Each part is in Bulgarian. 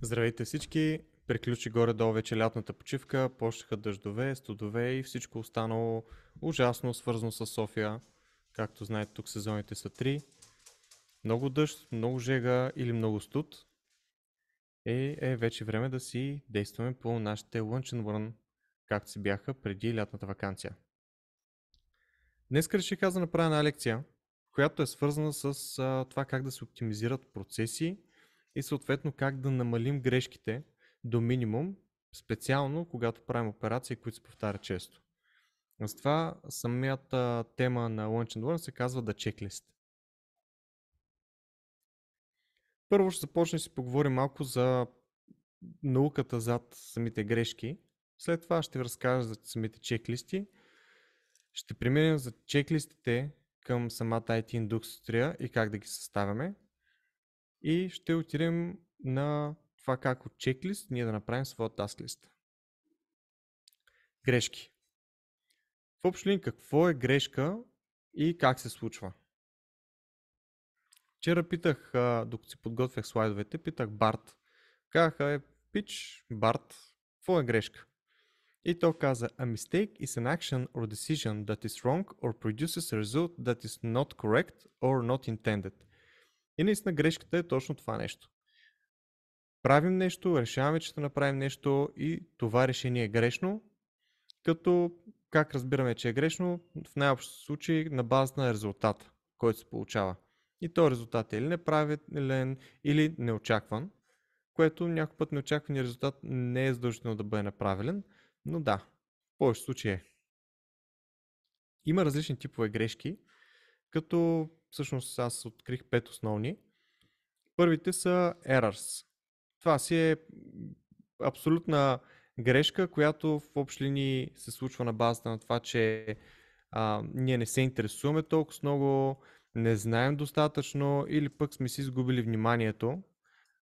Здравейте всички! Приключи горе-долу вече лятната почивка, почнаха дъждове, студове и всичко останало ужасно свързано с София. Както знаете, тук сезоните са три. Много дъжд, много жега или много студ. и е, е вече време да си действаме по нашите lunch and run, както си бяха преди лятната вакансия. Днес реших аз да направя една лекция, която е свързана с а, това как да се оптимизират процеси и съответно как да намалим грешките до минимум, специално когато правим операции, които се повтарят често. това самията тема на Lunch and Learn се казва да чеклист. Първо ще започнем да си поговорим малко за науката зад самите грешки. След това ще ви разкажа за самите чеклисти. Ще преминем за чеклистите към самата IT индустрия и как да ги съставяме и ще отидем на това как от чеклист ние да направим своя task лист. Грешки. В общо линии какво е грешка и как се случва? Вчера питах, докато си подготвях слайдовете, питах Барт. Казаха е, пич, Барт, какво е грешка? И то каза, a mistake is an action or decision that is wrong or produces a result that is not correct or not intended. И наистина грешката е точно това нещо. Правим нещо, решаваме, че ще направим нещо и това решение е грешно, като как разбираме, че е грешно, в най-общ случай на база на резултата, който се получава. И то резултат е или неправилен, или неочакван, което някой път неочаквания резултат не е задължително да бъде направилен, но да, в повечето случаи е. Има различни типове грешки, като всъщност аз открих пет основни. Първите са errors. Това си е абсолютна грешка, която в общи линии се случва на базата на това, че а, ние не се интересуваме толкова много, не знаем достатъчно или пък сме си изгубили вниманието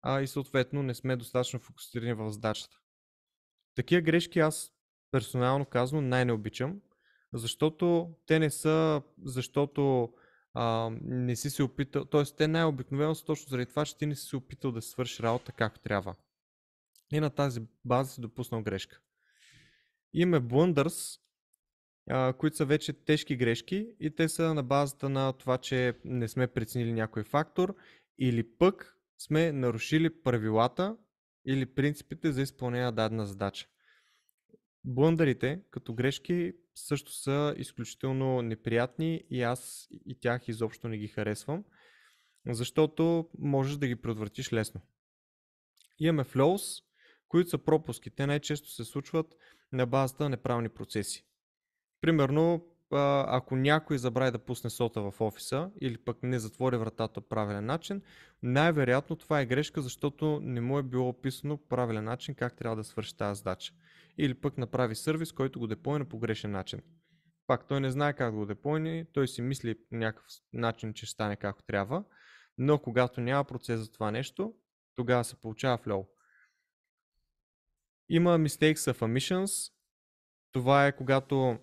а, и съответно не сме достатъчно фокусирани в задачата. Такива грешки аз персонално казвам, най-не обичам, защото те не са защото а, не си се опитал, т.е. те най-обикновено са точно заради това, че ти не си се опитал да свърши работа както трябва. И на тази база си допуснал грешка. Има блъндърс, а, които са вече тежки грешки и те са на базата на това, че не сме преценили някой фактор или пък сме нарушили правилата или принципите за изпълнение на дадена задача. Блъндърите като грешки също са изключително неприятни и аз и тях изобщо не ги харесвам, защото можеш да ги предотвратиш лесно. Имаме flows, които са пропуски. Те най-често се случват на базата на неправни процеси. Примерно, ако някой забрави да пусне сота в офиса или пък не затвори вратата по правилен начин, най-вероятно това е грешка, защото не му е било описано по правилен начин как трябва да свърши тази задача или пък направи сервис, който го депои по грешен начин. Пак той не знае как да го депойне, той си мисли по някакъв начин, че ще стане както трябва, но когато няма процес за това нещо, тогава се получава флоу. Има mistakes of omissions. Това е когато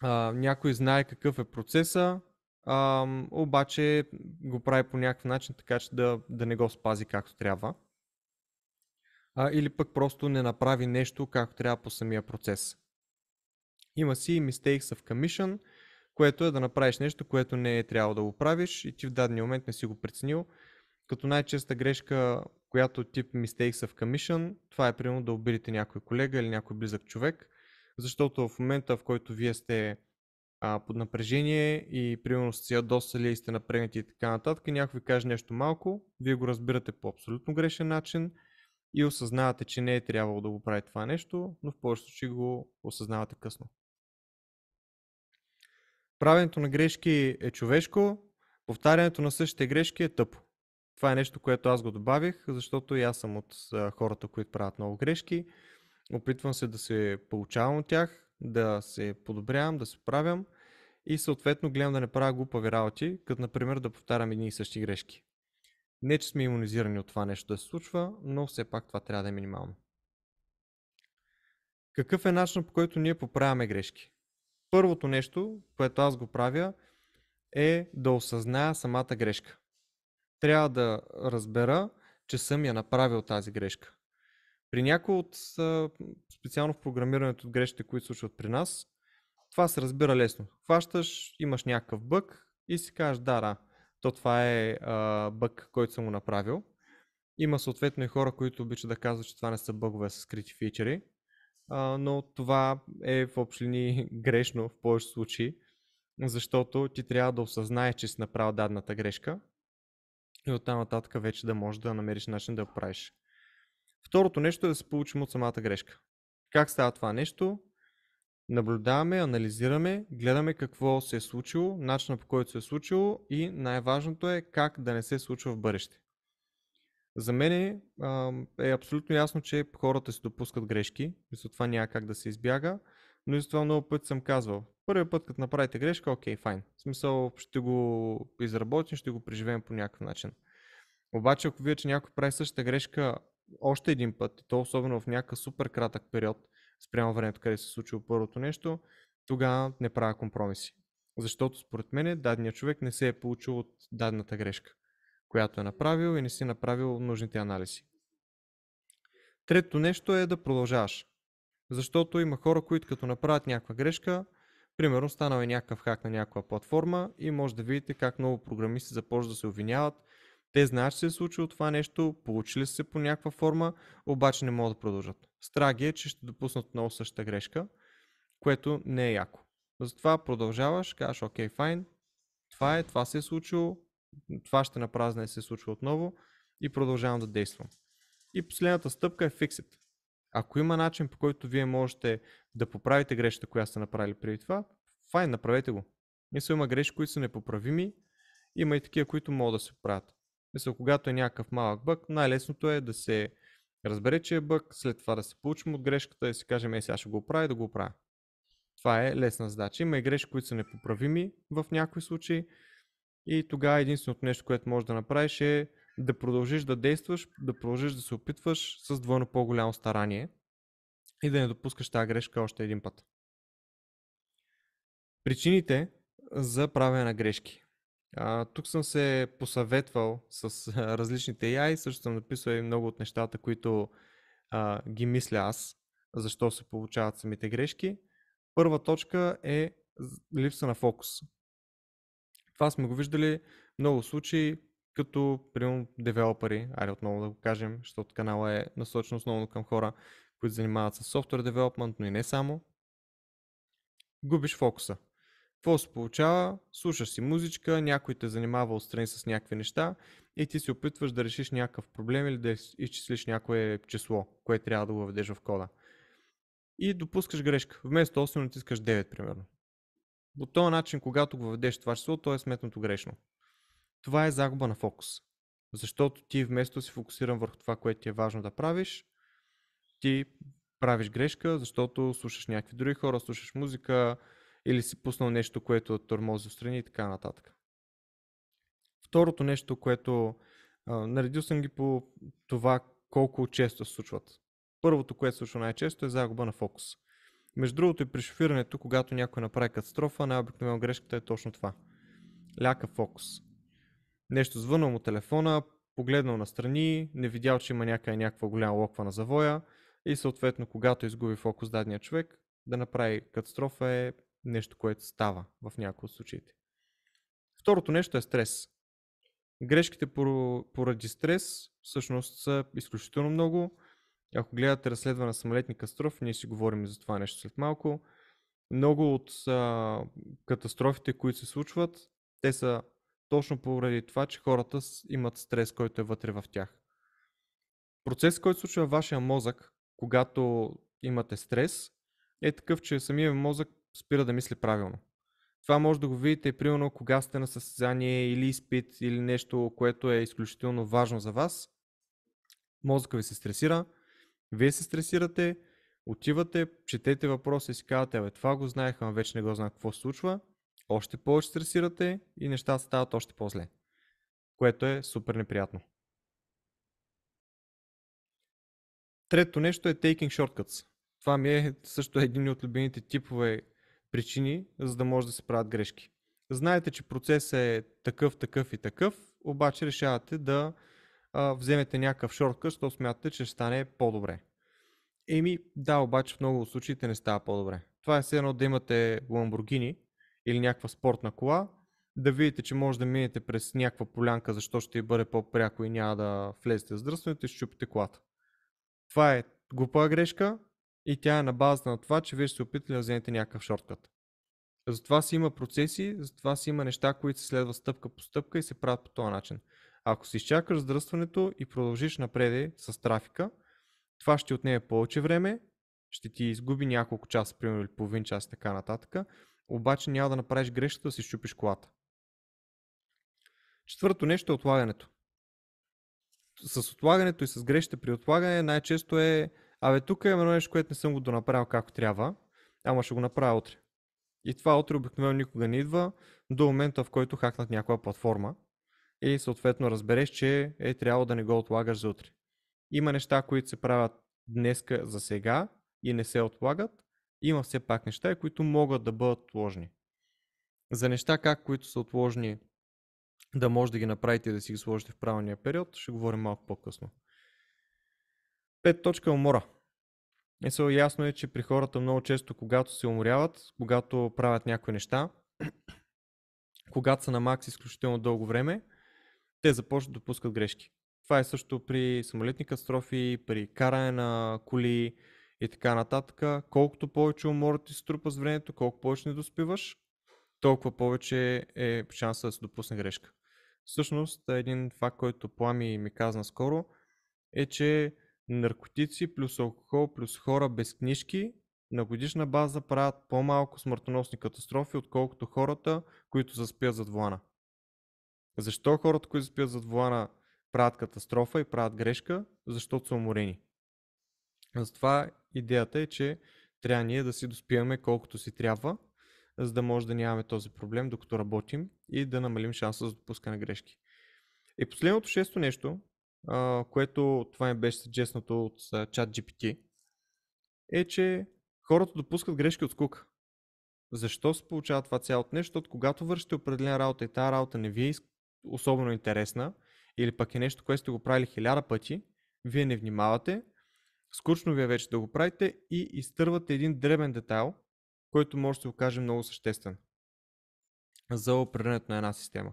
а, някой знае какъв е процеса, а, обаче го прави по някакъв начин, така че да, да не го спази както трябва а, или пък просто не направи нещо както трябва по самия процес. Има си mistakes of commission, което е да направиш нещо, което не е трябвало да го правиш и ти в дадения момент не си го преценил. Като най-честа грешка, която тип mistakes of commission, това е примерно да обидите някой колега или някой близък човек, защото в момента, в който вие сте а, под напрежение и примерно сте ядосали и сте напрегнати и така нататък, някой ви каже нещо малко, вие го разбирате по абсолютно грешен начин – и осъзнавате, че не е трябвало да го прави това нещо, но в повечето случаи го осъзнавате късно. Правенето на грешки е човешко, повтарянето на същите грешки е тъпо. Това е нещо, което аз го добавих, защото и аз съм от хората, които правят много грешки. Опитвам се да се получавам от тях, да се подобрявам, да се правям и съответно гледам да не правя глупави работи, като например да повтарям едни и същи грешки. Не, че сме иммунизирани от това нещо да се случва, но все пак това трябва да е минимално. Какъв е начинът по който ние поправяме грешки? Първото нещо, което аз го правя, е да осъзная самата грешка. Трябва да разбера, че съм я направил тази грешка. При някои от, специално в програмирането от грешките, които случват при нас, това се разбира лесно. Хващаш, имаш някакъв бък и си кажеш, да, да, то това е а, бък, който съм го направил. Има съответно и хора, които обичат да казват, че това не са бъгове с скрити фичери, а, но това е в общини грешно в повечето случаи, защото ти трябва да осъзнаеш, че си направил дадната грешка и оттам нататък вече да можеш да намериш начин да я правиш. Второто нещо е да се получим от самата грешка. Как става това нещо? Наблюдаваме, анализираме, гледаме какво се е случило, начина по който се е случило и най-важното е как да не се случва в бъдеще. За мен е, е абсолютно ясно, че хората си допускат грешки, мисля това няма как да се избяга, но и за това много път съм казвал. Първият път, като направите грешка, окей, okay, файн. В смисъл, ще го изработим, ще го преживеем по някакъв начин. Обаче, ако вие, че някой прави същата грешка още един път, и то особено в някакъв супер кратък период, спрямо времето, къде се е случило първото нещо, тогава не правя компромиси. Защото според мен дадният човек не се е получил от дадната грешка, която е направил и не си направил нужните анализи. Трето нещо е да продължаваш. Защото има хора, които като направят някаква грешка, примерно станал е някакъв хак на някаква платформа и може да видите как много програмисти започват да се обвиняват. Те знаят, че се е случило това нещо, получили са се по някаква форма, обаче не могат да продължат. Страх е, че ще допуснат отново същата грешка, което не е яко. Затова продължаваш, казваш, окей, файн, това е, това се е случило, това ще напразна и се е се случва отново и продължавам да действам. И последната стъпка е it. Ако има начин по който вие можете да поправите грешката, която сте направили преди това, файн, направете го. Мисля, има грешки, които са непоправими, има и такива, които могат да се правят. Мисля, когато е някакъв малък бък, най-лесното е да се разбере, че е бък, след това да се получим от грешката и си кажем, е, сега ще го оправя да го оправя. Това е лесна задача. Има и грешки, които са непоправими в някои случаи. И тогава единственото нещо, което можеш да направиш е да продължиш да действаш, да продължиш да се опитваш с двойно по-голямо старание и да не допускаш тази грешка още един път. Причините за правене на грешки. А, тук съм се посъветвал с а, различните AI, също съм написал и много от нещата, които а, ги мисля аз, защо се получават самите грешки. Първа точка е липса на фокус. Това сме го виждали много случаи, като, примерно, девелопери, айде отново да го кажем, защото канала е насочен основно към хора, които занимават с софтуер девелопмент, но и не само. Губиш фокуса. Какво се получава? Слушаш си музичка, някой те занимава отстрани с някакви неща и ти се опитваш да решиш някакъв проблем или да изчислиш някое число, което трябва да го въведеш в кода. И допускаш грешка. Вместо 8 натискаш 9, примерно. По този начин, когато го въведеш това число, то е сметното грешно. Това е загуба на фокус. Защото ти вместо си фокусиран върху това, което ти е важно да правиш, ти правиш грешка, защото слушаш някакви други хора, слушаш музика, или си пуснал нещо, което тормози страни и така нататък. Второто нещо, което а, наредил съм ги по това колко често се случват. Първото, което се случва най-често е загуба на фокус. Между другото и при шофирането, когато някой направи катастрофа, най-обикновено грешката е точно това. Ляка фокус. Нещо звънал му телефона, погледнал настрани, не видял, че има някъде някаква голяма локва на завоя и съответно, когато изгуби фокус дадния човек, да направи катастрофа е нещо, което става в някои от случаите. Второто нещо е стрес. Грешките поради стрес всъщност са изключително много. Ако гледате разследване на самолетни катастрофи, ние си говорим за това нещо след малко. Много от а, катастрофите, които се случват, те са точно поради това, че хората имат стрес, който е вътре в тях. Процес, който случва във вашия мозък, когато имате стрес, е такъв, че самия мозък спира да мисли правилно. Това може да го видите примерно кога сте на състезание или изпит или нещо, което е изключително важно за вас. Мозъка ви се стресира, вие се стресирате, отивате, четете въпроса и си казвате, абе, това го знаех, ама вече не го знам какво се случва. Още повече стресирате и нещата стават още по-зле, което е супер неприятно. Трето нещо е taking shortcuts. Това ми е също един от любимите типове причини, за да може да се правят грешки. Знаете, че процесът е такъв, такъв и такъв, обаче решавате да а, вземете някакъв шорткът, защото смятате, че ще стане по-добре. Еми, да, обаче в много от случаите не става по-добре. Това е все едно да имате ламбургини или някаква спортна кола, да видите, че може да минете през някаква полянка, защо ще бъде по-пряко и няма да влезете с здръстването и ще чупите колата. Това е глупа грешка, и тя е на базата на това, че вие ще се опитали да вземете някакъв шорткът. Затова си има процеси, затова си има неща, които се следват стъпка по стъпка и се правят по този начин. Ако си изчакаш здръстването и продължиш напреде с трафика, това ще отнеме повече време, ще ти изгуби няколко часа, примерно или половин час и така нататък, обаче няма да направиш грешката да си щупиш колата. Четвърто нещо е отлагането. С отлагането и с грешките при отлагане най-често е абе, тук е едно нещо, което не съм го донаправил както трябва, ама ще го направя утре. И това утре обикновено никога не идва до момента, в който хакнат някоя платформа и съответно разбереш, че е трябвало да не го отлагаш за утре. Има неща, които се правят днеска за сега и не се отлагат. Има все пак неща, които могат да бъдат отложни. За неща, как които са отложни, да може да ги направите и да си ги сложите в правилния период, ще говорим малко по-късно. Пет точка умора. Мисъл, ясно е, че при хората много често, когато се уморяват, когато правят някои неща, когато са на макс изключително дълго време, те започват да допускат грешки. Това е също при самолетни катастрофи, при каране на коли и така нататък. Колкото повече умора ти струпа с времето, колко повече не доспиваш, толкова повече е шанса да се допусне грешка. Всъщност, един факт, който Плами ми казна скоро, е, че наркотици плюс алкохол плюс хора без книжки на годишна база правят по-малко смъртоносни катастрофи, отколкото хората, които заспят зад вулана. Защо хората, които заспят зад вулана, правят катастрофа и правят грешка? Защото са уморени. Затова идеята е, че трябва ние да си доспиваме колкото си трябва, за да може да нямаме този проблем, докато работим и да намалим шанса за допускане на грешки. И последното шесто нещо, което това ми беше съджеснато от чат GPT, е, че хората допускат грешки от скука. Защо се получава това цялото нещо? От когато вършите определена работа и тази работа не ви е особено интересна, или пък е нещо, което сте го правили хиляда пъти, вие не внимавате, скучно ви е вече да го правите и изтървате един дребен детайл, който може да се окаже много съществен за определенето на една система.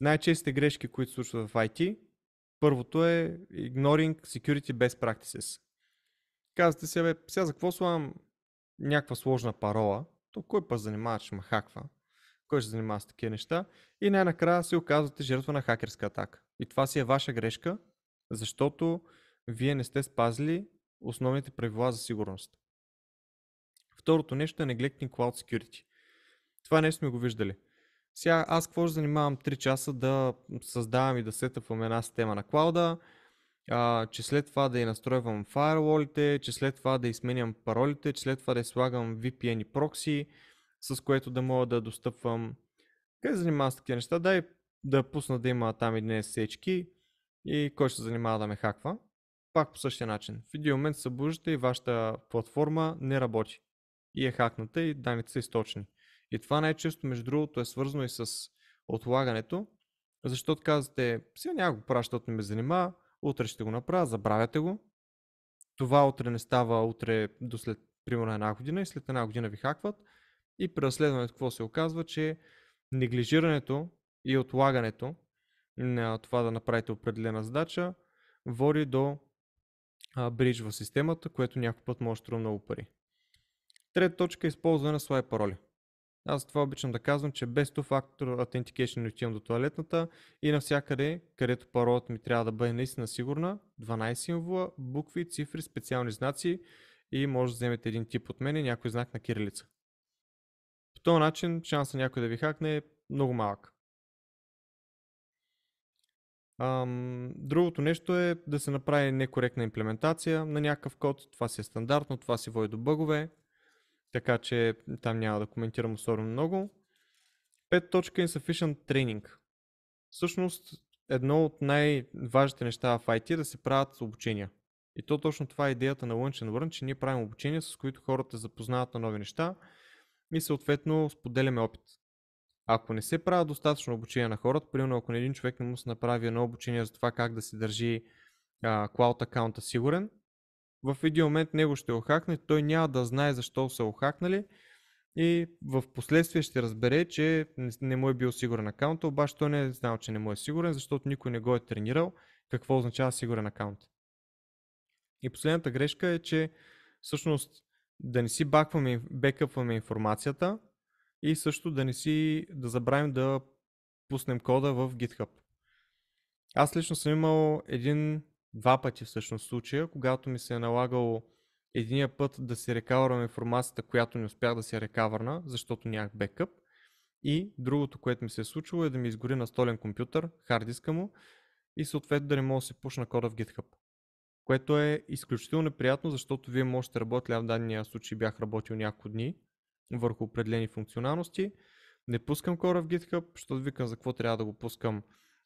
Най-честите грешки, които случват в IT, първото е Ignoring Security Best Practices. Казвате се, бе, сега за какво слагам някаква сложна парола, то кой път занимава, че ме хаква? Кой ще занимава с такива неща? И най-накрая се оказвате жертва на хакерска атака. И това си е ваша грешка, защото вие не сте спазили основните правила за сигурност. Второто нещо е neglecting cloud security. Това нещо сме го виждали. Сега аз какво ще занимавам 3 часа да създавам и да сетъпвам една система на клауда, а, че след това да и настройвам фаерволите, че след това да изменям паролите, че след това да слагам VPN и прокси, с което да мога да достъпвам. Къде да занимавам с такива неща? Дай да пусна да има там и днес сечки и кой ще се занимава да ме хаква. Пак по същия начин. В един момент се събуждате и вашата платформа не работи. И е хакната и данните са източни. И това най-често, между другото, е свързано и с отлагането, защото казвате, сега няма го правя, защото не ме занимава, утре ще го направя, забравяте го. Това утре не става, утре до след примерно една година и след една година ви хакват. И при разследването какво се оказва, че неглижирането и отлагането на това да направите определена задача води до бридж в системата, което някой път може да струва много пари. Трета точка е използване на слайд пароли. Аз това обичам да казвам, че без two-factor authentication отивам до туалетната и навсякъде, където паролата ми трябва да бъде наистина сигурна, 12 символа, букви, цифри, специални знаци и може да вземете един тип от мен и някой знак на кирилица. По този начин шанса някой да ви хакне е много малък. Ам, другото нещо е да се направи некоректна имплементация на някакъв код. Това си е стандартно, това си води до бъгове така че там няма да коментирам особено много. Пет точка Insufficient Training. Всъщност, едно от най-важните неща в IT е да се правят обучения. И то точно това е идеята на Lunch and Learn, че ние правим обучения, с които хората запознават на нови неща и съответно споделяме опит. Ако не се правят достатъчно обучение на хората, примерно ако на един човек не му се направи едно обучение за това как да се държи а, cloud аккаунта сигурен, в един момент него ще охакне, той няма да знае защо са охакнали и в последствие ще разбере, че не му е бил сигурен акаунт, обаче той не е знал, че не му е сигурен, защото никой не го е тренирал, какво означава сигурен акаунт. И последната грешка е, че всъщност да не си бакваме, бекъпваме информацията и също да не си, да забравим да пуснем кода в GitHub. Аз лично съм имал един два пъти всъщност случая, когато ми се е налагало единия път да си рекавървам информацията, която не успях да си рекавърна, защото нямах бекъп. И другото, което ми се е случило е да ми изгори на столен компютър, хардиска му и съответно да не мога да се пушна кода в GitHub. Което е изключително неприятно, защото вие можете да работите, в дадения случай бях работил няколко дни върху определени функционалности. Не пускам кода в GitHub, защото викам за какво трябва да го пускам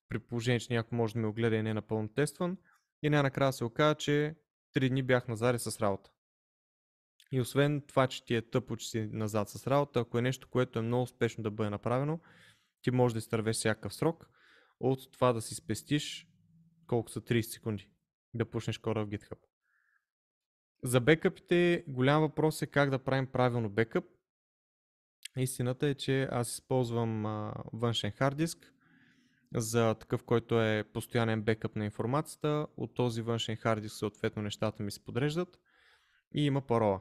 при положение, че някой може да ме огледа и не е напълно тестван. И най-накрая се оказа, че три дни бях назад с работа. И освен това, че ти е тъпо, че си назад с работа, ако е нещо, което е много успешно да бъде направено, ти може да изтървеш всякакъв срок от това да си спестиш колко са 30 секунди да пушнеш кора в GitHub. За бекъпите голям въпрос е как да правим правилно бекъп. Истината е, че аз използвам външен хард диск, за такъв, който е постоянен бекъп на информацията. От този външен хард диск съответно нещата ми се подреждат и има парола.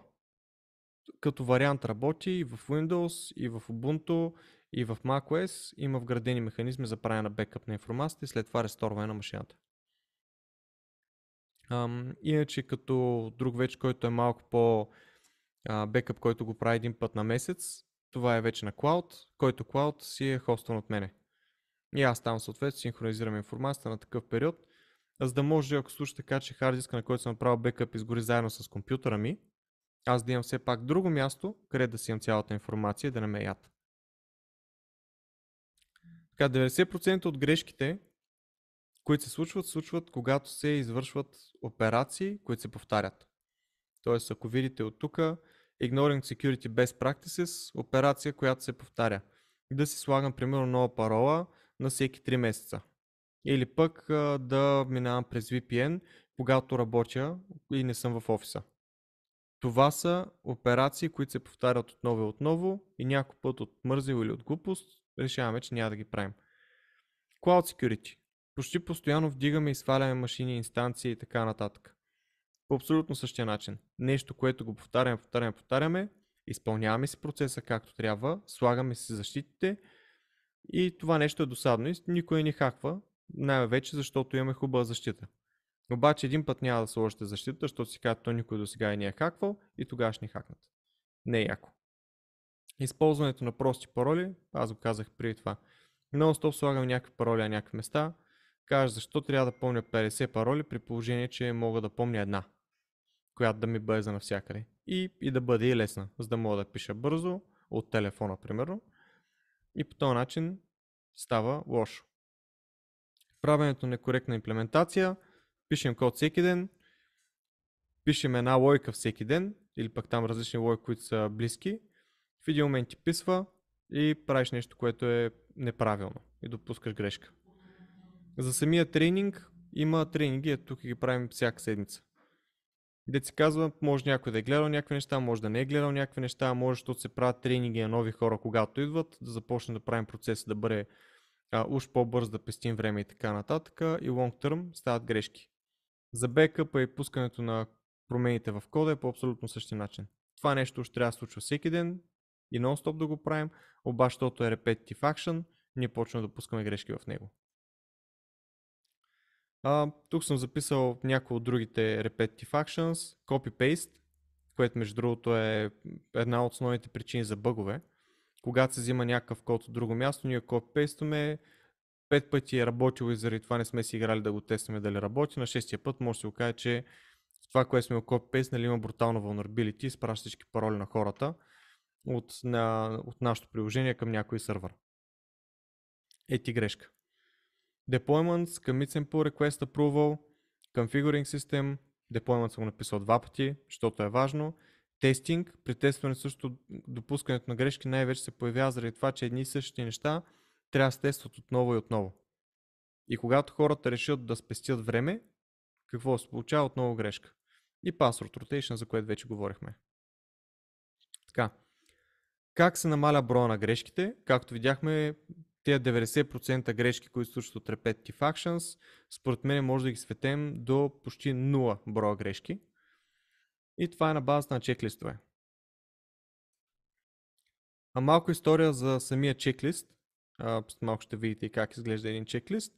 Като вариант работи и в Windows, и в Ubuntu, и в macOS има вградени механизми за правене на бекъп на информацията и след това ресторване на машината. иначе като друг вече, който е малко по бекъп, който го прави един път на месец, това е вече на Cloud, който Cloud си е хостен от мене. И аз там съответно синхронизирам информацията на такъв период, за да може, ако слушате така, че хард диска, на който съм направил бекъп, изгори заедно с компютъра ми, аз да имам все пак друго място, къде да си имам цялата информация и да не ме яд. Така, 90% от грешките, които се случват, случват когато се извършват операции, които се повтарят. Тоест, ако видите от тук, Ignoring Security Best Practices, операция, която се повтаря. Да си слагам, примерно, нова парола, на всеки 3 месеца. Или пък да минавам през VPN, когато работя и не съм в офиса. Това са операции, които се повтарят отново и отново и някой път от мързел или от глупост решаваме, че няма да ги правим. Cloud Security. Почти постоянно вдигаме и сваляме машини, инстанции и така нататък. По абсолютно същия начин. Нещо, което го повтаряме, повтаряме, повтаряме, изпълняваме си процеса както трябва, слагаме си защитите, и това нещо е досадно и никой не хаква, най-вече защото имаме хубава защита. Обаче един път няма да сложите защита, защото си казват, то никой до сега не е хаквал и тогава ще ни хакнат. Не е яко. Използването на прости пароли, аз го казах преди това. Много стоп слагам някакви пароли на някакви места. Кажа, защо трябва да помня 50 пароли при положение, че мога да помня една, която да ми бъде за навсякъде. И, и да бъде и лесна, за да мога да пиша бързо, от телефона примерно, и по този начин става лошо. Правенето на некоректна имплементация, пишем код всеки ден, пишем една лойка всеки ден, или пък там различни лойки, които са близки, в един момент ти писва и правиш нещо, което е неправилно и допускаш грешка. За самия тренинг има тренинги, ето тук ги правим всяка седмица. Де се казва, може някой да е гледал някакви неща, може да не е гледал някакви неща, може, защото се правят тренинги на нови хора, когато идват, да започне да правим процеса да бъде а, уж по-бърз, да пестим време и така нататък. И long term стават грешки. За бекъпа и пускането на промените в кода е по абсолютно същия начин. Това нещо ще трябва да случва всеки ден и нон-стоп да го правим, обаче защото е repetitive action, ние почваме да пускаме грешки в него. А, тук съм записал някои от другите repetitive actions, copy-paste, което между другото е една от основните причини за бъгове. Когато се взима някакъв код от друго място, ние копипействаме, пет пъти е работил и заради това не сме си играли да го тестваме дали работи, на шестия път може да се окаже, че това, което сме копипейст, нали има брутално vulnerability, изпраща всички пароли на хората от, на, от нашето приложение към някой сървър. Ети грешка. Deployments, Commit Simple Request Approval, Configuring System, Deployment съм го написал два пъти, защото е важно. Тестинг, при тестване също допускането на грешки най-вече се появява заради това, че едни и същи неща трябва да се тестват отново и отново. И когато хората решат да спестят време, какво се получава отново грешка. И password rotation, за което вече говорихме. Така. Как се намаля броя на грешките? Както видяхме, тези 90% грешки, които случват от repetitive actions, според мен може да ги светем до почти 0 броя грешки. И това е на базата на чеклистове. А малко история за самия чеклист. А, малко ще видите и как изглежда един чеклист.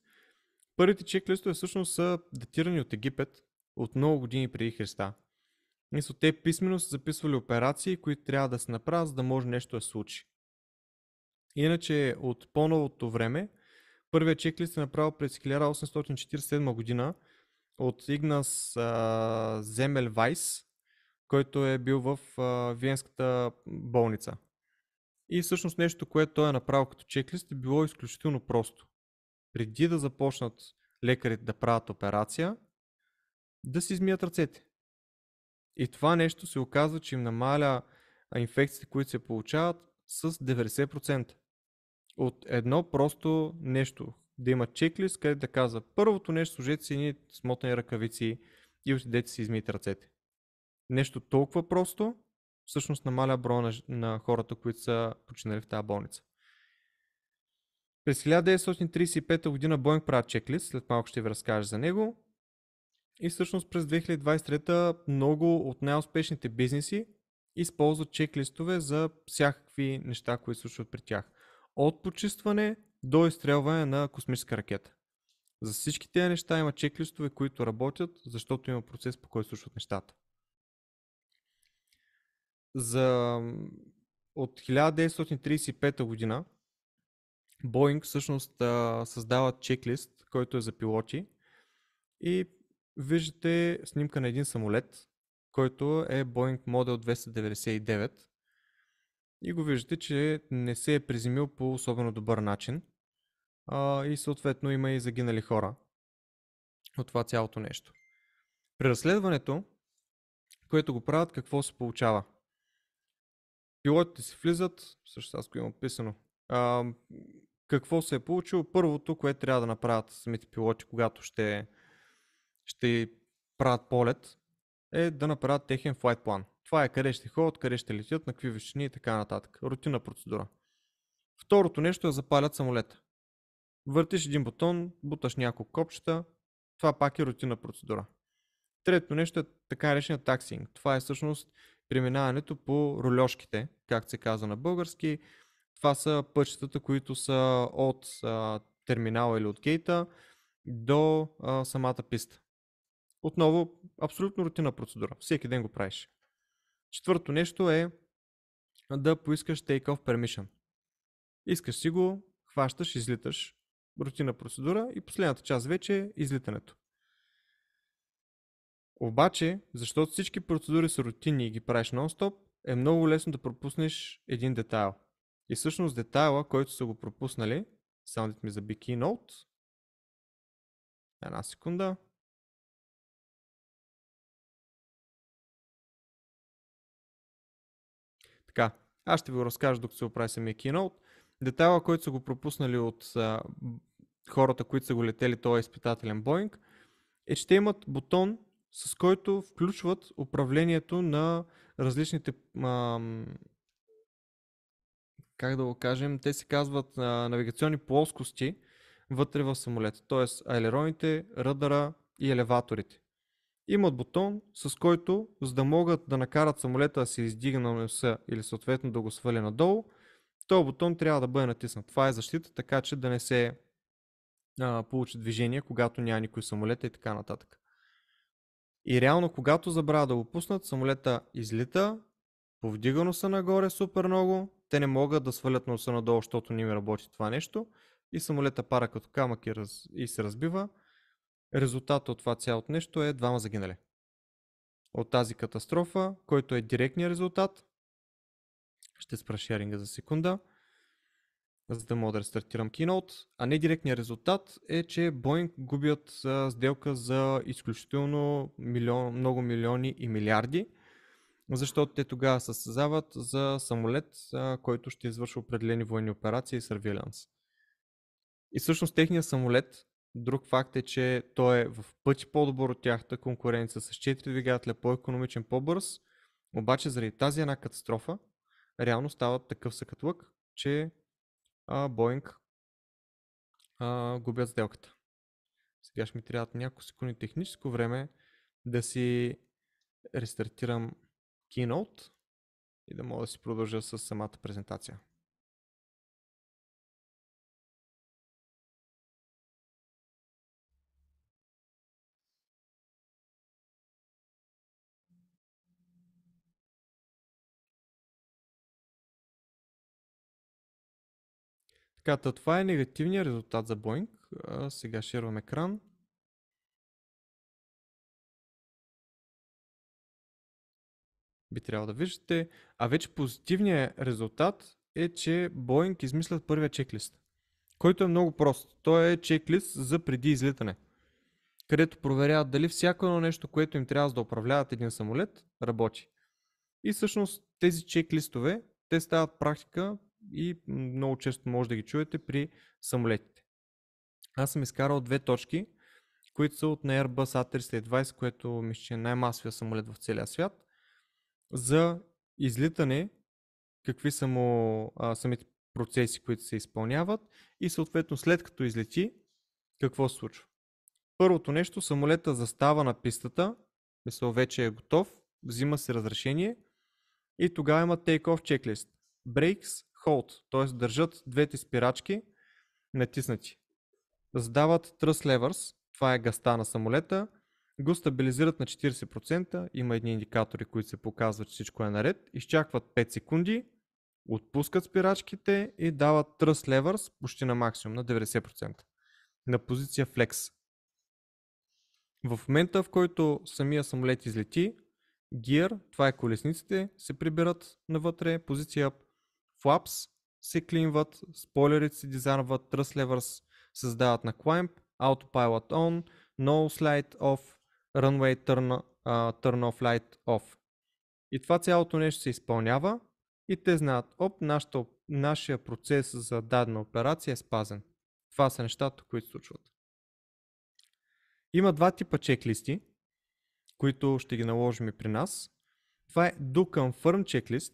Първите чеклистове всъщност са датирани от Египет от много години преди Христа. Мисля, те писменно са записвали операции, които трябва да се направят, за да може нещо да се случи. Иначе от по-новото време, първият чеклист е направил през 1847 година от Игнас Земел Вайс, който е бил в а, Виенската болница. И всъщност нещо, което той е направил като чеклист е било изключително просто. Преди да започнат лекарите да правят операция, да си измият ръцете. И това нещо се оказва, че им намаля инфекциите, които се получават с 90% от едно просто нещо. Да има чеклист, където да казва първото нещо, служете си едни смотани ръкавици и отидете си измийте ръцете. Нещо толкова просто, всъщност намаля броя на, на хората, които са починали в тази болница. През 1935 година Боинг правят чеклист, след малко ще ви разкажа за него. И всъщност през 2023 много от най-успешните бизнеси използват чеклистове за всякакви неща, които случват при тях от почистване до изстрелване на космическа ракета. За всички тези неща има чеклистове, които работят, защото има процес по който случват нещата. За... От 1935 година Боинг всъщност създава чеклист, който е за пилоти. И виждате снимка на един самолет, който е Boeing Model 299 и го виждате, че не се е приземил по особено добър начин а, и съответно има и загинали хора от това цялото нещо. При разследването, което го правят, какво се получава? Пилотите си влизат, също аз го имам описано, а, какво се е получило? Първото, което трябва да направят самите пилоти, когато ще, ще правят полет, е да направят техен флайт план. Това е къде ще ходят, къде ще летят, на какви вещини и така нататък. Рутина процедура. Второто нещо е запалят самолета. Въртиш един бутон, буташ няколко копчета. Това пак е рутина процедура. Третото нещо е така наречения таксинг. Това е всъщност преминаването по рулежките, както се казва на български. Това са пътчетата, които са от а, терминала или от гейта до а, самата писта. Отново, абсолютно рутина процедура. Всеки ден го правиш. Четвърто нещо е да поискаш take-off permission. Искаш си го, хващаш, излиташ, рутина процедура и последната част вече е излитането. Обаче, защото всички процедури са рутини и ги правиш нон-стоп, е много лесно да пропуснеш един детайл. И всъщност детайла, който са го пропуснали, саундът ми за Keynote. Една секунда. Така, аз ще ви го разкажа, докато се оправи самия Keynote. Детайла, който са го пропуснали от а, хората, които са го летели този е изпитателен Боинг, е, че те имат бутон, с който включват управлението на различните а, как да го кажем, те се казват а, навигационни плоскости вътре в самолета, т.е. айлероните, ръдъра и елеваторите имат бутон, с който, за да могат да накарат самолета да се издигне на носа или съответно да го свали надолу, този бутон трябва да бъде натиснат. Това е защита, така че да не се а, получи движение, когато няма никой самолета и така нататък. И реално, когато забравя да го пуснат, самолета излита, повдига носа нагоре супер много, те не могат да свалят носа надолу, защото не ми работи това нещо и самолета пара като камък и, раз... и се разбива Резултата от това цялото нещо е двама загинали. От тази катастрофа, който е директният резултат, ще спра шеринга за секунда, за да мога да рестартирам Keynote, а не директният резултат е, че Boeing губят сделка за изключително милион, много милиони и милиарди, защото те тогава се за самолет, който ще извършва определени военни операции и сервилянс. И всъщност техният самолет Друг факт е, че той е в пъти по-добър от тяхта конкуренция с 4 двигателя, по-економичен, по-бърз, обаче заради тази една катастрофа реално става такъв съкатлък, че а, Боинг а, губят сделката. Сега ще ми трябва няколко секунди техническо време да си рестартирам Keynote и да мога да си продължа с самата презентация. Така, това е негативният резултат за Boeing. сега шервам екран. Би трябвало да виждате. А вече позитивният резултат е, че Boeing измислят първия чеклист, който е много прост. Той е чеклист за преди излитане, където проверяват дали всяко едно нещо, което им трябва да управляват един самолет, работи. И всъщност тези чеклистове, те стават практика и много често може да ги чуете при самолетите. Аз съм изкарал две точки, които са от на Airbus A320, което мисля, че е най-масовия самолет в целия свят, за излитане, какви са му а, самите процеси, които се изпълняват и съответно след като излети, какво се случва. Първото нещо, самолета застава на пистата, мисля, вече е готов, взима се разрешение и тогава има take-off checklist. Breaks, hold, т.е. държат двете спирачки натиснати. Задават тръс levers, това е гъста на самолета, го стабилизират на 40%, има едни индикатори, които се показват, че всичко е наред, изчакват 5 секунди, отпускат спирачките и дават thrust levers почти на максимум, на 90%, на позиция flex. В момента, в който самия самолет излети, Gear, това е колесниците, се прибират навътре, позиция up, Flaps се клинват, спойлерите се дизарват, Trust Levers създават на Climb, Autopilot On, No Slide Off, Runway Turn, uh, turn Off Light Off. И това цялото нещо се изпълнява и те знаят, оп, нашата, нашия процес за дадена операция е спазен. Това са нещата, които случват. Има два типа чеклисти, които ще ги наложим и при нас. Това е Do Confirm чеклист,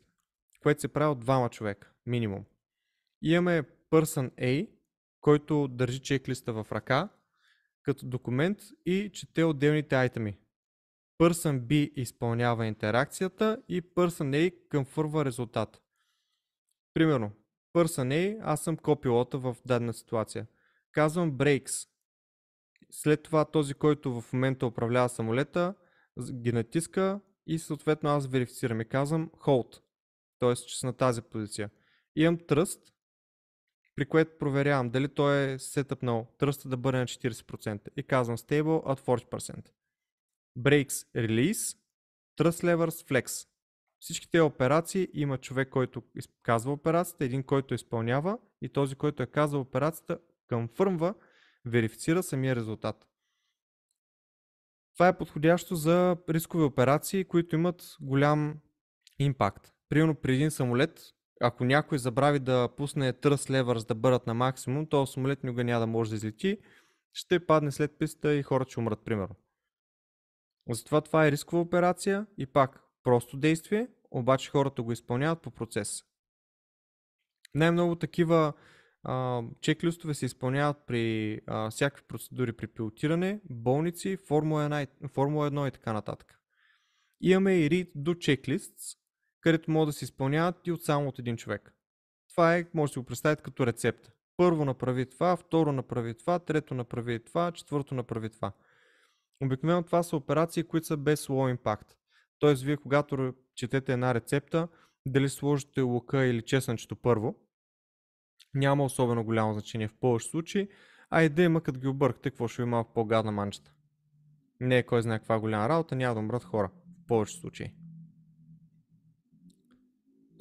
което се прави от двама човека, минимум. И имаме Person A, който държи чеклиста в ръка, като документ и чете отделните айтеми. Person B изпълнява интеракцията и Person A къмфърва резултат. Примерно, Person A, аз съм копилота в дадена ситуация. Казвам breaks. След това този, който в момента управлява самолета, ги натиска и съответно аз верифицирам и казвам hold. Т.е. че са на тази позиция. Имам тръст, при което проверявам дали той е сетъпнал тръста да бъде на 40% и казвам stable at 40%. Breaks, release, trust levers, flex. Всички тези операции има човек, който казва операцията, един, който изпълнява и този, който е казал операцията, къмфърмва, верифицира самия резултат. Това е подходящо за рискови операции, които имат голям импакт примерно при един самолет, ако някой забрави да пусне тръс левър, за да бъдат на максимум, то самолет никога няма да може да излети, ще падне след писта и хората ще умрат, примерно. Затова това е рискова операция и пак просто действие, обаче хората го изпълняват по процес. Най-много такива а, чеклистове се изпълняват при а, всякакви процедури при пилотиране, болници, Формула 1, Формула 1 и така нататък. Имаме и read do checklists, където могат да се изпълняват и от само от един човек. Това е, може да си го представите като рецепта. Първо направи това, второ направи това, трето направи това, четвърто направи това. Обикновено това са операции, които са без low impact. Тоест, вие когато четете една рецепта, дали сложите лука или чесънчето първо, няма особено голямо значение в повечето случаи, а и да има като ги объркате, какво ще ви е малко по-гадна манчета. Не е кой знае каква голяма работа, няма да умрат хора в повечето случаи.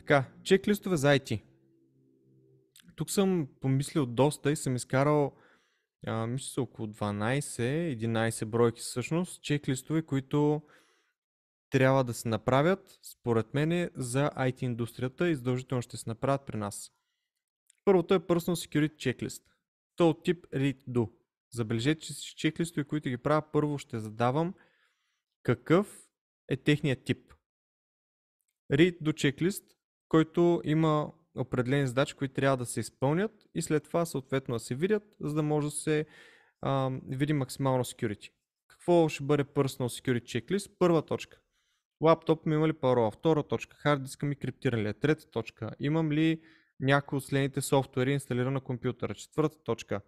Така, чек-листове за IT. Тук съм помислил доста и съм изкарал, а, мисля около 12-11 бройки всъщност, чек-листове, които трябва да се направят, според мен, за IT индустрията и задължително ще се направят при нас. Първото е Personal Security Checklist. То е от тип Read Do. Забележете, че си чеклистове, които ги правя, първо ще задавам какъв е техният тип. Read до чеклист който има определени задачи, които трябва да се изпълнят и след това съответно да се видят, за да може да се а, види максимално security. Какво ще бъде personal security checklist? Първа точка. Лаптоп ми има ли парола? Втора точка. Хард диска ми криптиран ли е? Трета точка. Имам ли някои от следните софтуери инсталиран на компютъра? Четвърта точка.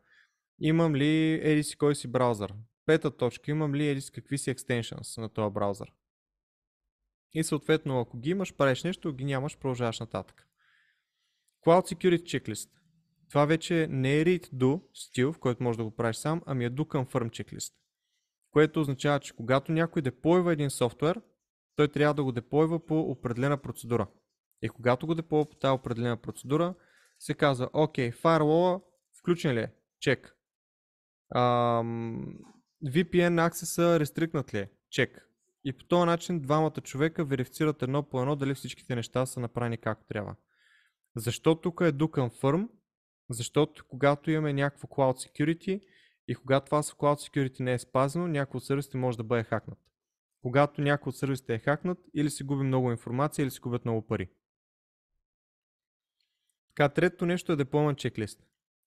Имам ли еди кой си браузър? Пета точка. Имам ли еди какви си екстеншънс на този браузър? И съответно, ако ги имаш, правиш нещо, ги нямаш, продължаваш нататък. Cloud Security Checklist. Това вече не е read do стил, в който можеш да го правиш сам, ами е do confirm checklist. Което означава, че когато някой деплойва един софтуер, той трябва да го деплойва по определена процедура. И когато го деплойва по тази определена процедура, се казва, окей, firewall включен ли е? Чек. VPN аксеса рестрикнат ли е? Чек. И по този начин двамата човека верифицират едно по едно дали всичките неща са направени както трябва. Защо тук е Dukan Firm? Защото когато имаме някакво cloud security и когато това с cloud security не е спазено, някой от сервисите може да бъде хакнат. Когато някой от сервисите е хакнат, или се губи много информация, или се губят много пари. Така, третото нещо е Deployment Checklist.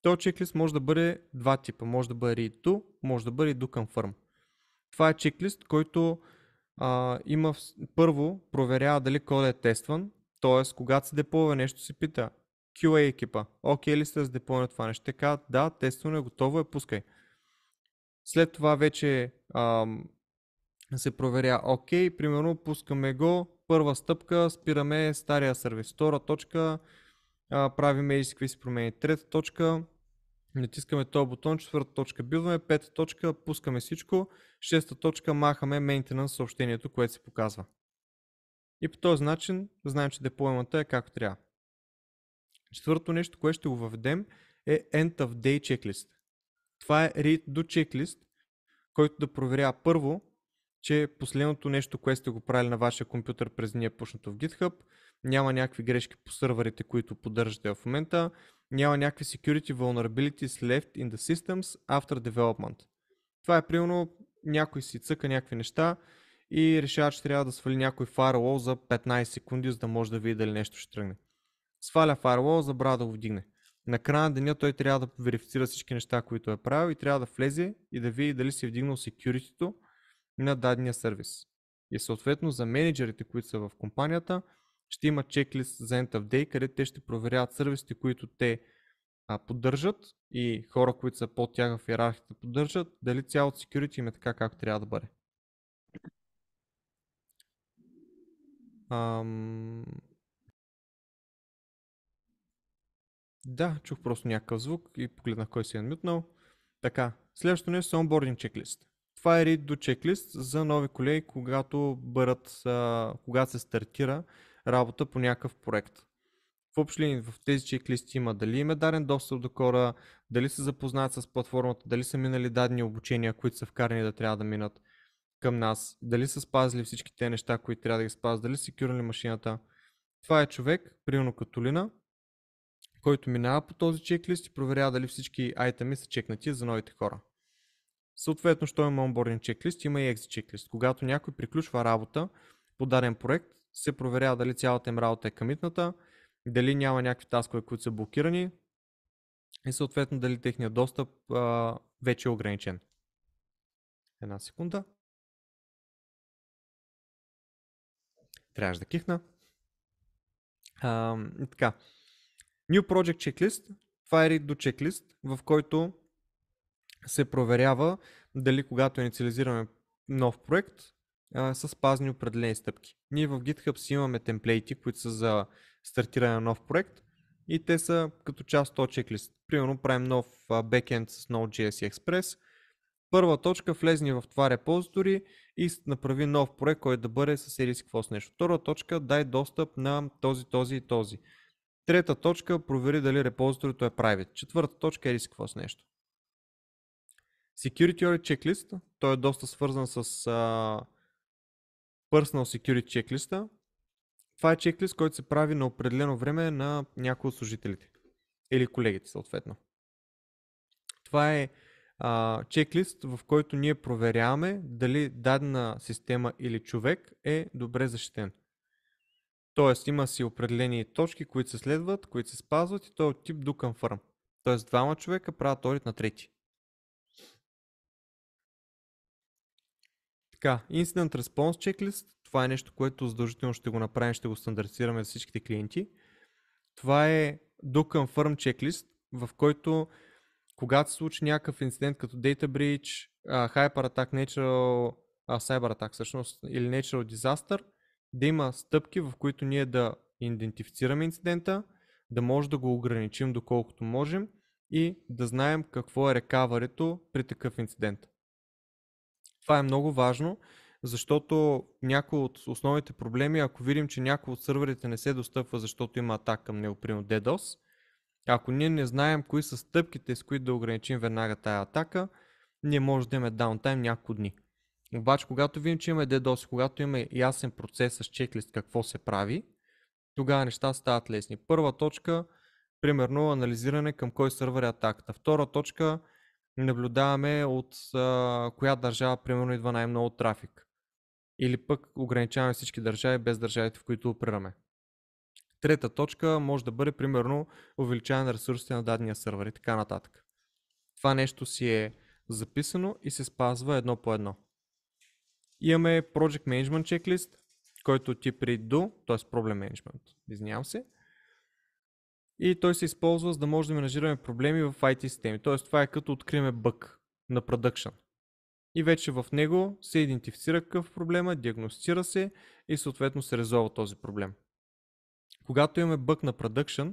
чеклист. чеклист може да бъде два типа. Може да бъде read to, може да бъде и do confirm. Това е чеклист, който а, има, първо проверява дали кода е тестван, т.е. когато се депува нещо си пита QA екипа, окей okay ли сте да депуване това нещо? Така, да, тестване е готово, е пускай. След това вече ам, се проверя окей, okay, примерно пускаме го, първа стъпка, спираме стария сервис, втора точка, а, правиме и си промени, трета точка, Натискаме този бутон, четвърта точка билваме, пета точка пускаме всичко, шеста точка махаме maintenance съобщението, което се показва. И по този начин знаем, че деплоймата е както трябва. Четвърто нещо, което ще го въведем е End of Day Checklist. Това е read do checklist, който да проверява първо че последното нещо, което сте го правили на вашия компютър през ние пушнато в GitHub, няма някакви грешки по сървърите, които поддържате в момента, няма някакви security vulnerabilities left in the systems after development. Това е примерно някой си цъка някакви неща и решава, че трябва да свали някой firewall за 15 секунди, за да може да види дали нещо ще тръгне. Сваля firewall, забравя да го вдигне. Накрая на деня той трябва да верифицира всички неща, които е правил и трябва да влезе и да види дали си е вдигнал security на дадения сервис. И съответно за менеджерите, които са в компанията, ще има чеклист за End of Day, където те ще проверяват сервисите, които те а, поддържат и хора, които са под тях в иерархията поддържат, дали цялото security им е така, както трябва да бъде. Ам... Да, чух просто някакъв звук и погледнах кой се е мютнал. Така, следващото нещо е онбординг чеклист. Това е read до чеклист за нови колеги, когато, бъдат, когато се стартира работа по някакъв проект. В общи линии в тези чеклисти има дали им е дарен достъп до кора, дали са запознат с платформата, дали са минали дадени обучения, които са вкарани да трябва да минат към нас, дали са спазили всички те неща, които трябва да ги спазят, дали са секюрали машината. Това е човек, примерно Католина, който минава по този чеклист и проверява дали всички айтеми са чекнати за новите хора. Съответно, що има онборден чеклист, има и екзит чеклист. Когато някой приключва работа по даден проект, се проверява дали цялата им работа е къмитната, дали няма някакви таскове, които са блокирани и съответно дали техният достъп а, вече е ограничен. Една секунда. Трябваше да кихна. А, така. New Project Checklist. Fire it do checklist, чеклист, в който се проверява дали когато инициализираме нов проект, а, са спазни определени стъпки. Ние в GitHub си имаме темплейти, които са за стартиране на нов проект и те са като част от чеклист. Примерно правим нов бекенд с Node.js и Express. Първа точка, влезни в това репозитори и направи нов проект, който да бъде с еди какво с нещо. Втора точка, дай достъп на този, този и този. Трета точка, провери дали репозиторито е private. Четвърта точка, еди какво с нещо. Security Audit Checklist, той е доста свързан с uh, Personal Security Checklist. Това е чеклист, който се прави на определено време на някои от служителите или колегите съответно. Това е а, чеклист, в който ние проверяваме дали дадена система или човек е добре защитен. Тоест има си определени точки, които се следват, които се спазват и то е от тип do confirm. Тоест двама човека правят одит на трети. Така, Incident Response Checklist, това е нещо, което задължително ще го направим, ще го стандартизираме за всичките клиенти. Това е до Confirm Checklist, в който когато се случи някакъв инцидент като Data Breach, uh, Hyper Attack, Natural, uh, Cyber Attack всъщност, или Natural Disaster, да има стъпки, в които ние да идентифицираме инцидента, да може да го ограничим доколкото можем и да знаем какво е рекаварито при такъв инцидент. Това е много важно, защото някои от основните проблеми, ако видим, че някои от сървърите не се достъпва, защото има атака към него, примерно DDoS, ако ние не знаем кои са стъпките, с които да ограничим веднага тая атака, ние може да имаме даунтайм няколко дни. Обаче, когато видим, че имаме DDoS, когато имаме ясен процес с чеклист какво се прави, тогава неща стават лесни. Първа точка, примерно анализиране към кой сървър е атаката. Втора точка, наблюдаваме от а, коя държава, примерно, идва най-много трафик. Или пък ограничаваме всички държави без държавите, в които опираме. Трета точка може да бъде, примерно, увеличаване на ресурсите на дадения сървър и така нататък. Това нещо си е записано и се спазва едно по едно. Имаме Project Management Checklist, който ти при do, т.е. Problem Management, извинявам се, и той се използва за да може да менажираме проблеми в IT системи. Тоест това е като откриеме бък на продъкшн. И вече в него се идентифицира какъв проблема, е, диагностира се и съответно се резолва този проблем. Когато имаме бък на продъкшн,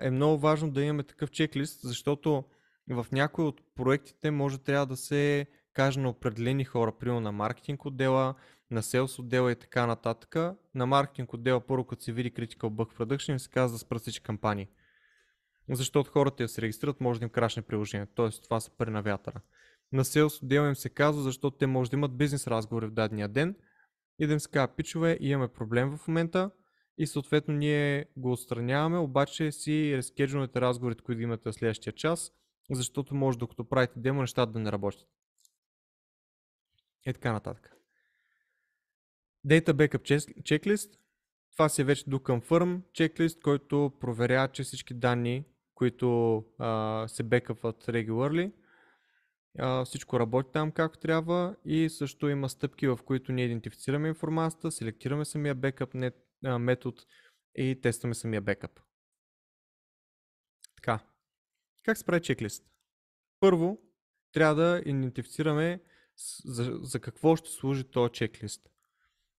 е много важно да имаме такъв чеклист, защото в някои от проектите може трябва да се каже на определени хора, примерно на маркетинг отдела, на селс отдела и така нататък. На маркетинг отдела първо като се види Critical Bug Production се казва да спра всички кампании. Защото хората я се регистрират, може да им крашне приложението. Тоест това са пари на вятъра. На селс отдела им се казва, защото те може да имат бизнес разговори в дадения ден и да им се казва, пичове, имаме проблем в момента и съответно ние го отстраняваме, обаче си рескеджвате разговорите, които имате в следващия час, защото може докато правите демо нещата да не работят. Е така нататък. Data Backup Checklist. Това си е вече до Confirm Checklist, който проверява, че всички данни, които а, се бекъпват regularly, а, всичко работи там както трябва и също има стъпки, в които ние идентифицираме информацията, селектираме самия бекъп метод и тестваме самия бекъп. Така, как се прави чеклист? Първо, трябва да идентифицираме за, за какво ще служи този чеклист.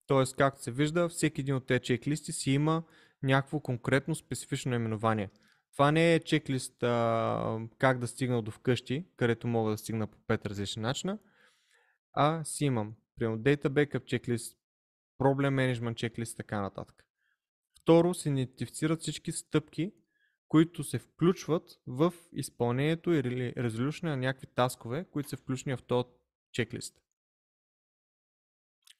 Тоест, както се вижда, всеки един от тези чеклисти си има някакво конкретно специфично именование. Това не е чеклист а, как да стигна до вкъщи, където мога да стигна по 5 различни начина, а си имам, примерно, Data Backup чеклист, Problem Management чеклист, така нататък. Второ, се идентифицират всички стъпки, които се включват в изпълнението или резолюшна на някакви таскове, които са включени в този чеклист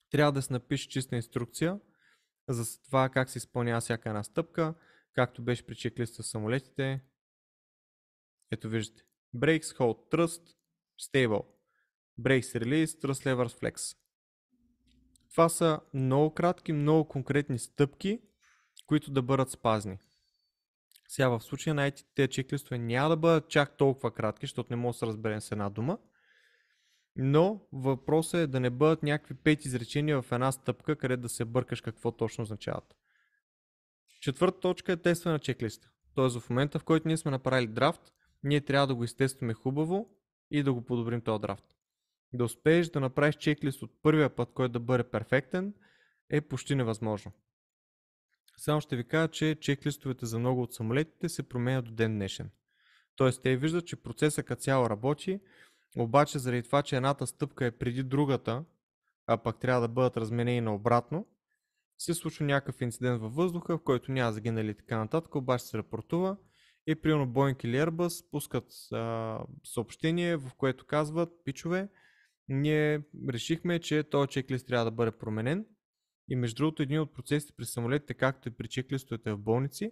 трябва да се напише чиста инструкция за това как се изпълнява всяка една стъпка, както беше при чеклиста с самолетите. Ето виждате. Breaks, Hold, Trust, Stable. Breaks, Release, Trust, Levers, Flex. Това са много кратки, много конкретни стъпки, които да бъдат спазни. Сега в случая на IT те чеклистове няма да бъдат чак толкова кратки, защото не може да се разберем с една дума, но въпросът е да не бъдат някакви пет изречения в една стъпка, къде да се бъркаш какво точно означават. Четвърта точка е тестване на чеклиста. Тоест в момента, в който ние сме направили драфт, ние трябва да го изтестваме хубаво и да го подобрим този драфт. Да успееш да направиш чеклист от първия път, който да бъде перфектен, е почти невъзможно. Само ще ви кажа, че чеклистовете за много от самолетите се променят до ден днешен. Тоест те виждат, че процесът като цяло работи, обаче заради това, че едната стъпка е преди другата, а пък трябва да бъдат разменени наобратно, се случва някакъв инцидент във въздуха, в който няма загинали и така нататък, обаче се рапортува и примерно Boeing или Airbus пускат а, съобщение, в което казват, пичове, ние решихме, че този чеклист трябва да бъде променен и между другото един от процесите при самолетите, както и при чеклистовете в болници,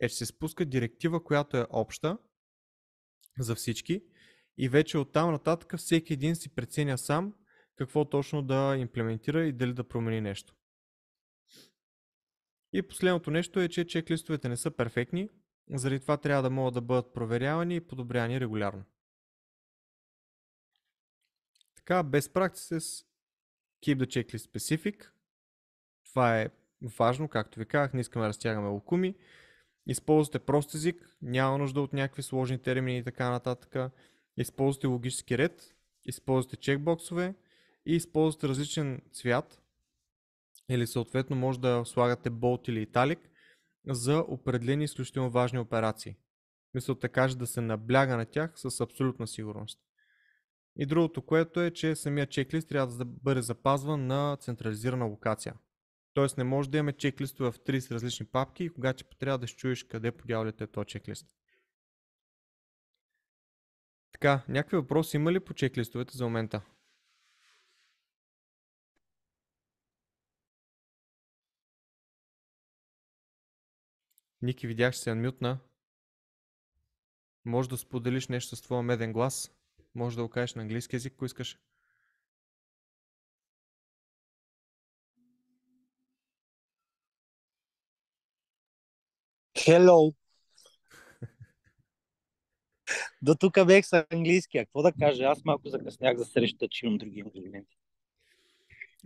е, че се спуска директива, която е обща за всички и вече от там нататък всеки един си преценя сам какво точно да имплементира и дали да промени нещо. И последното нещо е, че чеклистовете не са перфектни, заради това трябва да могат да бъдат проверявани и подобрявани регулярно. Така, best practices, keep the checklist specific. Това е важно, както ви казах, не искаме да разтягаме лукуми. Използвате прост език, няма нужда от някакви сложни термини и така нататък използвате логически ред, използвате чекбоксове и използвате различен цвят или съответно може да слагате болт или италик за определени изключително важни операции. така каже да се набляга на тях с абсолютна сигурност. И другото, което е, че самия чеклист трябва да бъде запазван на централизирана локация. Тоест не може да имаме чеклистове в 30 различни папки и когато трябва да чуеш къде подявляте е този чеклист. Така, някакви въпроси има ли по чеклистовете за момента? Ники, видях, че се анмютна. Може да споделиш нещо с твоя меден глас. Може да го кажеш на английски язик, ако искаш. Hello. До тук бех с английския. Какво да кажа? Аз малко закъснях за срещата, че имам други ингредиенти.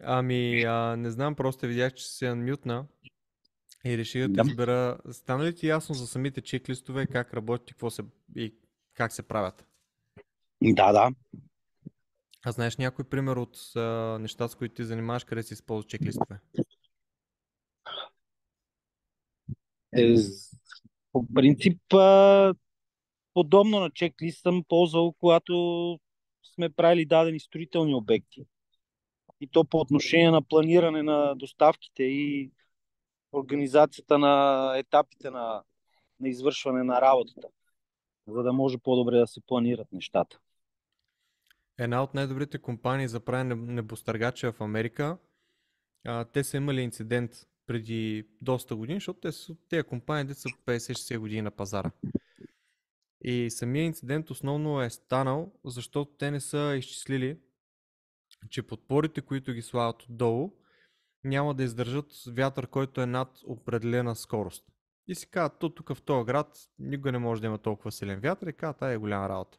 Ами, а, не знам, просто видях, че си анмютна и реших да, ти избера. Стана ли ти ясно за самите чеклистове, как работят и, какво се, и как се правят? Да, да. А знаеш някой пример от а, нещата, с които ти занимаваш, къде си използваш чеклистове? Е, по принцип, а, подобно на чеклист съм ползвал, когато сме правили дадени строителни обекти. И то по отношение на планиране на доставките и организацията на етапите на, на извършване на работата, за да може по-добре да се планират нещата. Една от най-добрите компании за правене на в Америка, а, те са имали инцидент преди доста години, защото те са тези компании, де са 50-60 години на пазара. И самия инцидент основно е станал, защото те не са изчислили, че подпорите, които ги слагат отдолу, няма да издържат вятър, който е над определена скорост. И си казват, то тук в този град никога не може да има толкова силен вятър и казват, тая е голяма работа.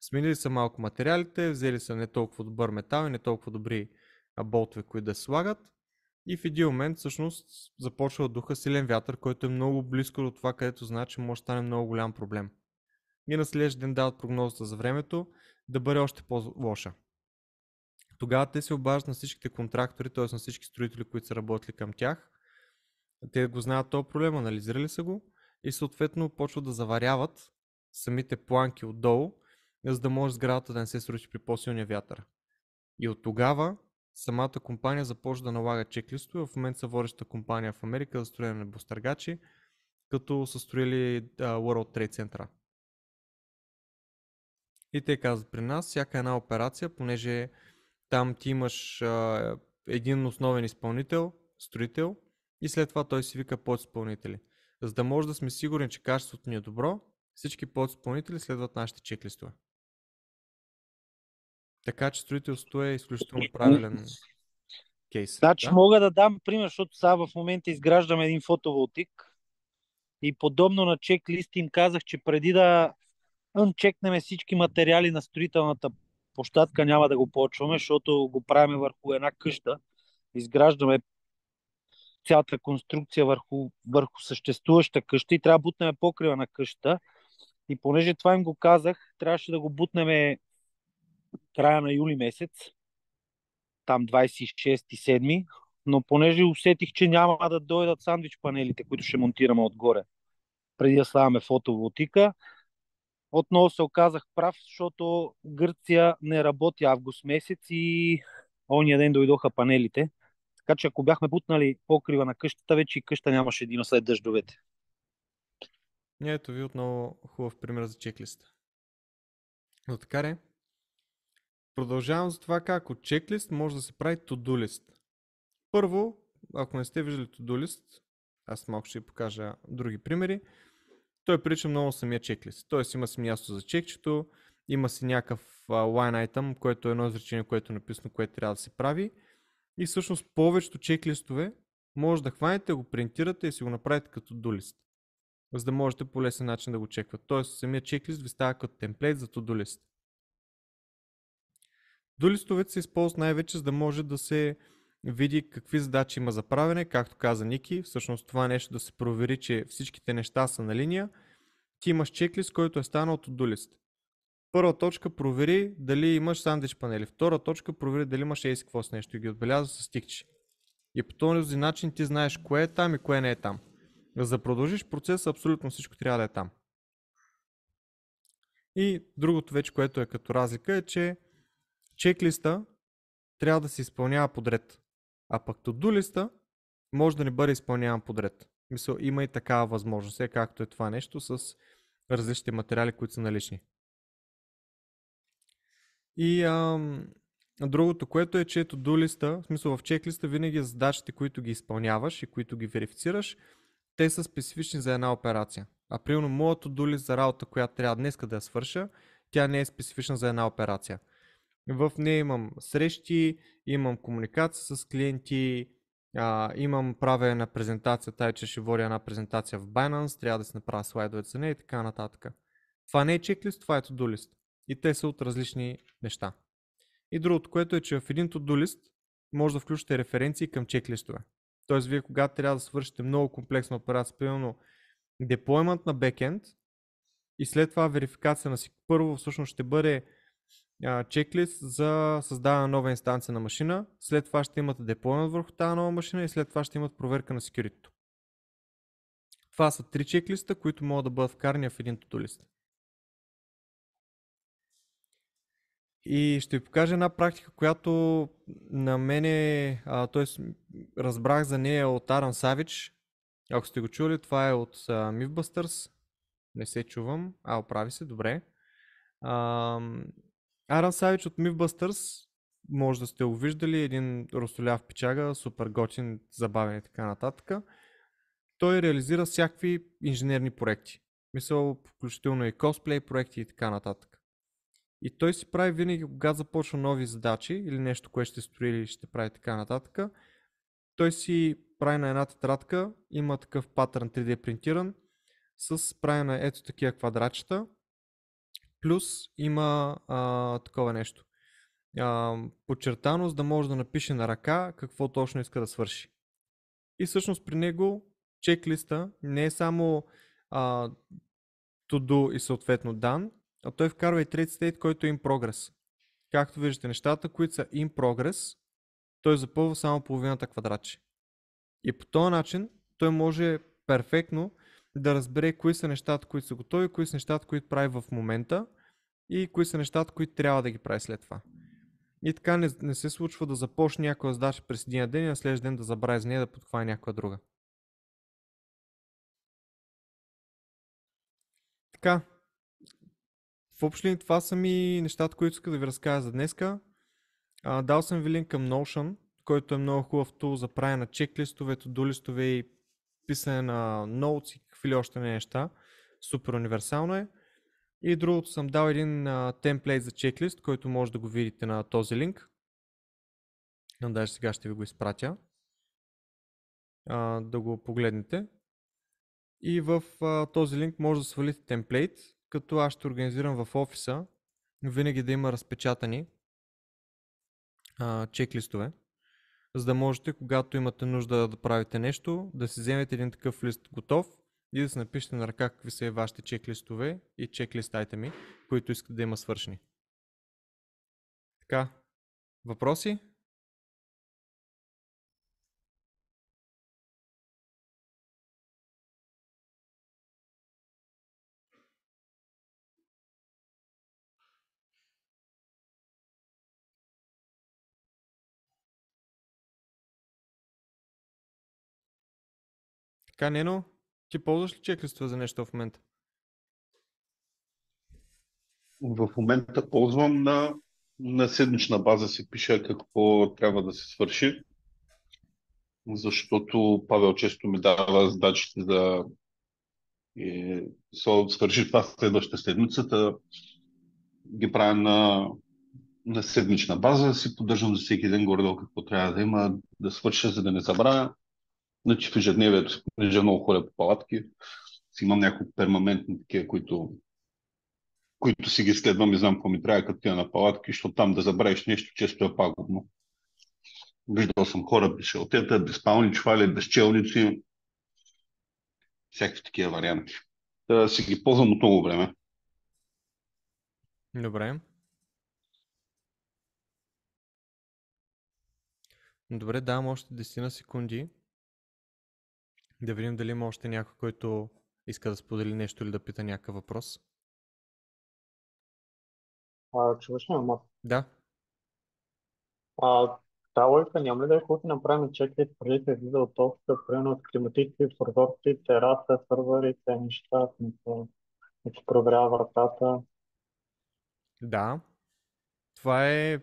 Сменили са малко материалите, взели са не толкова добър метал и не толкова добри болтове, които да слагат. И в един момент всъщност започва духа силен вятър, който е много близко до това, където значи може да стане много голям проблем и на следващия ден дават прогнозата за времето да бъде още по-лоша. Тогава те се обаждат на всичките контрактори, т.е. на всички строители, които са работили към тях. Те го знаят този проблем, анализирали са го и съответно почват да заваряват самите планки отдолу, за да може сградата да не се срути при по-силния вятър. И от тогава самата компания започва да налага чеклистове. В момента са водеща компания в Америка за строение на бустъргачи, като са строили World Trade Center. И те казват при нас всяка една операция, понеже там ти имаш а, един основен изпълнител, строител и след това той си вика подизпълнители. За да може да сме сигурни, че качеството ни е добро, всички подизпълнители следват нашите чеклистове. Така че строителството е изключително правилен кейс. Значи да? мога да дам пример, защото сега в момента изграждаме един фотоволтик и подобно на чеклист им казах, че преди да Чекнем всички материали на строителната площадка, няма да го почваме, защото го правим върху една къща. Изграждаме цялата конструкция върху, върху съществуваща къща и трябва да бутнем покрива на къща. И понеже това им го казах, трябваше да го бутнем края на юли месец, там 26-7, но понеже усетих, че няма да дойдат сандвич панелите, които ще монтираме отгоре, преди да слагаме фотоволтика, отново се оказах прав, защото Гърция не работи август месец и ония ден дойдоха панелите. Така че ако бяхме бутнали покрива на къщата, вече и къща нямаше един след дъждовете. Ето ви отново хубав пример за чеклист. Но така не. Продължавам за това как от чеклист може да се прави to Първо, ако не сте виждали to аз малко ще ви покажа други примери той прилича много самия чеклист. Тоест има си място за чекчето, има си някакъв line item, което е едно изречение, което е написано, което трябва да се прави. И всъщност повечето чеклистове може да хванете, го принтирате и си го направите като дулист. За да можете по лесен начин да го чеквате. Тоест самия чеклист ви става като темплейт за to-do list. Дулистовете се използват най-вече за да може да се види какви задачи има за правене, както каза Ники, всъщност това е нещо да се провери, че всичките неща са на линия, ти имаш чеклист, който е станал от дулист. Първа точка провери дали имаш сандвич панели. Втора точка провери дали имаш ейс какво с нещо и ги отбелязва с тикче. И по този начин ти знаеш кое е там и кое не е там. За да продължиш процеса, абсолютно всичко трябва да е там. И другото вече, което е като разлика е, че чеклиста трябва да се изпълнява подред. А пък to-do листа може да не бъде изпълняван подред. Мисля, има и такава възможност, е както е това нещо с различните материали, които са налични. И а, другото, което е, че to-do листа, в смисъл в чеклиста винаги е задачите, които ги изпълняваш и които ги верифицираш, те са специфични за една операция. А примерно моето to лист за работа, която трябва днес да я свърша, тя не е специфична за една операция. В нея имам срещи, имам комуникация с клиенти, а, имам правене на презентация, тъй че ще водя една презентация в Binance, трябва да се направя слайдове за нея и така нататък. Това не е чеклист, това е to И те са от различни неща. И другото, което е, че в един to може да включите референции към чеклистове. Тоест, вие когато трябва да свършите много комплексна операция, примерно деплоймент на бекенд и след това верификация на си, първо всъщност ще бъде чеклист за създаване на нова инстанция на машина, след това ще имате деплоймент върху тази нова машина и след това ще имат проверка на security. Това са три чеклиста, които могат да бъдат вкарани в един to лист. И ще ви покажа една практика, която на мене, т.е. разбрах за нея от Аран Савич. Ако сте го чули, това е от а, Mythbusters. Не се чувам. А, оправи се, добре. А, Аран Савич от Mythbusters може да сте го виждали, един ростоляв пичага, супер готин, забавен и така нататък. Той реализира всякакви инженерни проекти. Мисъл, включително и косплей проекти и така нататък. И той си прави винаги, когато започва нови задачи или нещо, което ще строи или ще прави така нататък, той си прави на една тетрадка, има такъв патърн 3D принтиран, с прави на ето такива квадратчета Плюс има а, такова нещо. А, подчертаност да може да напише на ръка какво точно иска да свърши. И всъщност при него чеклиста не е само а, to do и съответно дан, а той вкарва и трети стейт, който е in progress. Както виждате, нещата, които са in progress, той запълва само половината квадратче. И по този начин той може перфектно да разбере кои са нещата, които са готови, кои са нещата, които прави в момента и кои са нещата, които трябва да ги прави след това. И така не, не се случва да започне някоя задача през един ден и на следващия ден да забрави за нея да подхване някоя друга. Така, в общи това са ми нещата, които иска да ви разкажа за днеска. А, дал съм ви линк към Notion, който е много хубав тул за правене на чеклистове, до и писане на ноутс и какви ли още не неща. Супер универсално е. И другото съм дал един темплейт за чеклист, който може да го видите на този линк. Даже сега ще ви го изпратя. А, да го погледнете. И в а, този линк може да свалите темплейт, като аз ще организирам в офиса винаги да има разпечатани а, чеклистове за да можете, когато имате нужда да правите нещо, да си вземете един такъв лист готов и да си напишете на ръка какви са вашите чеклистове и чеклист айтеми, които искате да има свършени. Така, въпроси? Така, Нено, ти ползваш ли чеклистове за нещо в момента? В момента ползвам на, на седмична база си пиша какво трябва да се свърши, защото Павел често ми дава задачите да е, свърши това следващата седмицата. Ги правя на, на седмична база, си поддържам за всеки ден горе какво трябва да има да свърша, за да не забравя Значи в ежедневието, лежа много хора по палатки, си имам няколко пермаментни такива, които, които си ги следвам и знам какво ми трябва като тя на палатки, защото там да забравиш нещо често е пагубно. Виждал съм хора без шелтета, без пални чвали, без челници, всякакви такива варианти. Да си ги ползвам от много време. Добре. Добре, давам още 10 секунди. Да видим дали има още някой, който иска да сподели нещо или да пита някакъв въпрос. А, чуваш ли мат? Да. А, та лойка няма ли да е хубаво да направим чеклист преди да излиза от толкова, примерно от климатици, прозорци, тераса, сървърите, неща, смисъл, да се проверява вратата. Да. Това е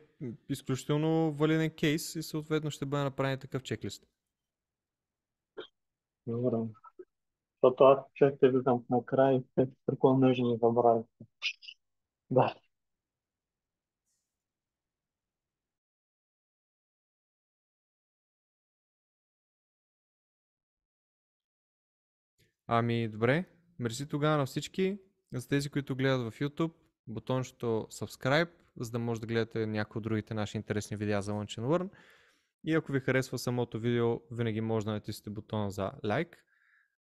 изключително валиден кейс и съответно ще бъде направен такъв чеклист. Добре. Защото аз чак те виждам накрая и те търкувам нежно и забравя. Да. Ами, добре. Мерси тогава на всички. За тези, които гледат в YouTube, бутончето subscribe, за да може да гледате някои от другите наши интересни видеа за Lunch and Learn. И ако ви харесва самото видео, винаги може да натиснете бутона за лайк.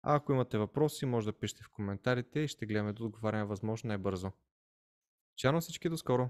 А ако имате въпроси, може да пишете в коментарите и ще гледаме да отговаряме възможно най-бързо. Чао на всички, до скоро!